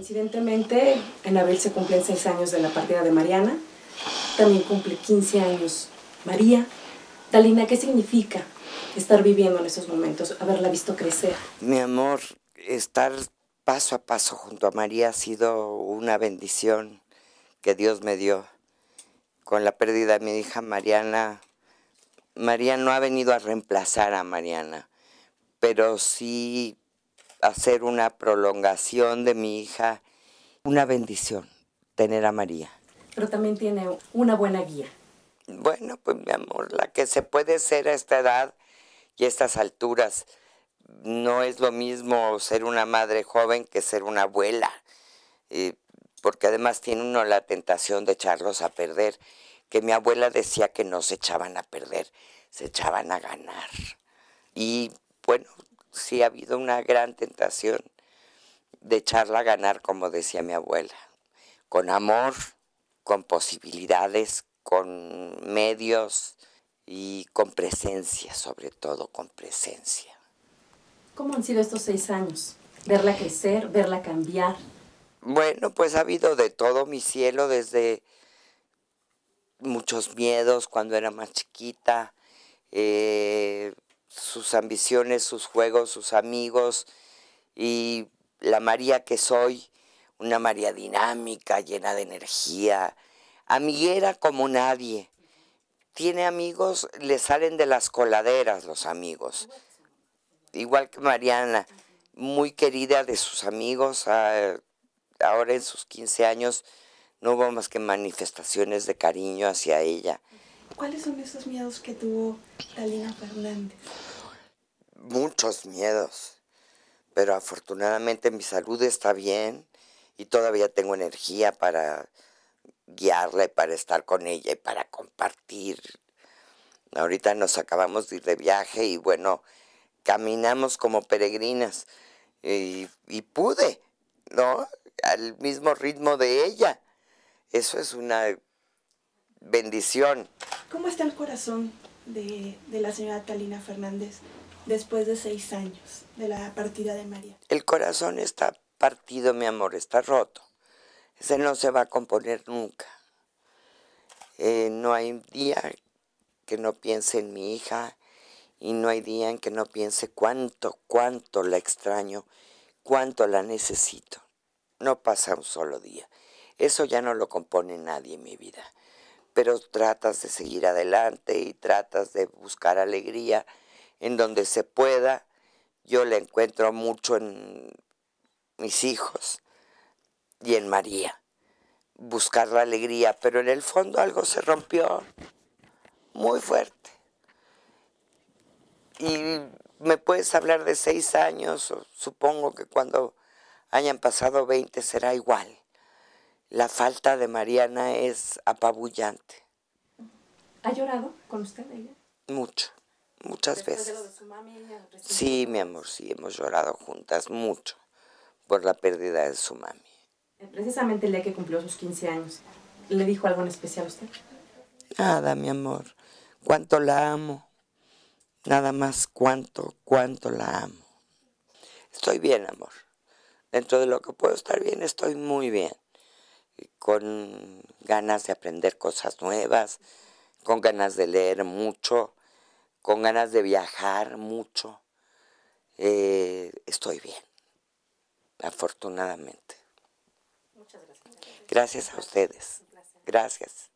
Coincidentemente, en abril se cumplen seis años de la partida de Mariana. También cumple 15 años María. Dalina, ¿qué significa estar viviendo en esos momentos, haberla visto crecer? Mi amor, estar paso a paso junto a María ha sido una bendición que Dios me dio. Con la pérdida de mi hija Mariana, María no ha venido a reemplazar a Mariana, pero sí hacer una prolongación de mi hija. Una bendición tener a María. Pero también tiene una buena guía. Bueno, pues mi amor, la que se puede ser a esta edad y a estas alturas. No es lo mismo ser una madre joven que ser una abuela, eh, porque además tiene uno la tentación de echarlos a perder, que mi abuela decía que no se echaban a perder, se echaban a ganar. Y bueno, sí ha habido una gran tentación de echarla a ganar, como decía mi abuela, con amor, con posibilidades, con medios y con presencia, sobre todo con presencia. ¿Cómo han sido estos seis años? Verla crecer, verla cambiar. Bueno, pues ha habido de todo mi cielo, desde muchos miedos cuando era más chiquita, eh, sus ambiciones, sus juegos, sus amigos y la María que soy, una María dinámica, llena de energía, amiguera como nadie. Tiene amigos, le salen de las coladeras los amigos. Igual que Mariana, muy querida de sus amigos, ah, ahora en sus 15 años no hubo más que manifestaciones de cariño hacia ella. ¿Cuáles son esos miedos que tuvo Talina Fernández? muchos miedos, pero afortunadamente mi salud está bien y todavía tengo energía para guiarla y para estar con ella y para compartir. Ahorita nos acabamos de ir de viaje y bueno, caminamos como peregrinas y, pude, ¿no? Al mismo ritmo de ella. Eso es una bendición. ¿Cómo está el corazón de la señora Talina Fernández? después de seis años de la partida de María. El corazón está partido, mi amor, está roto. Ese no se va a componer nunca. Eh, no hay día que no piense en mi hija y no hay día en que no piense cuánto, cuánto la extraño, cuánto la necesito. No pasa un solo día. Eso ya no lo compone nadie en mi vida. Pero tratas de seguir adelante y tratas de buscar alegría en donde se pueda. Yo la encuentro mucho en mis hijos y en María. Buscar la alegría, pero en el fondo algo se rompió muy fuerte. Y me puedes hablar de seis años, supongo que cuando hayan pasado 20 será igual. La falta de Mariana es apabullante. ¿Ha llorado con usted ella? Mucho muchas veces. sí, mi amor, sí, hemos llorado juntas mucho por la pérdida de su mami. Eh, precisamente el día que cumplió sus 15 años, ¿le dijo algo en especial a usted? Nada, mi amor. Cuánto la amo. Nada más cuánto, cuánto la amo. Estoy bien, amor. Dentro de lo que puedo estar bien, estoy muy bien. Con ganas de aprender cosas nuevas, con ganas de leer mucho con ganas de viajar mucho. Eh, estoy bien, afortunadamente. Muchas gracias. Gracias a ustedes. Gracias.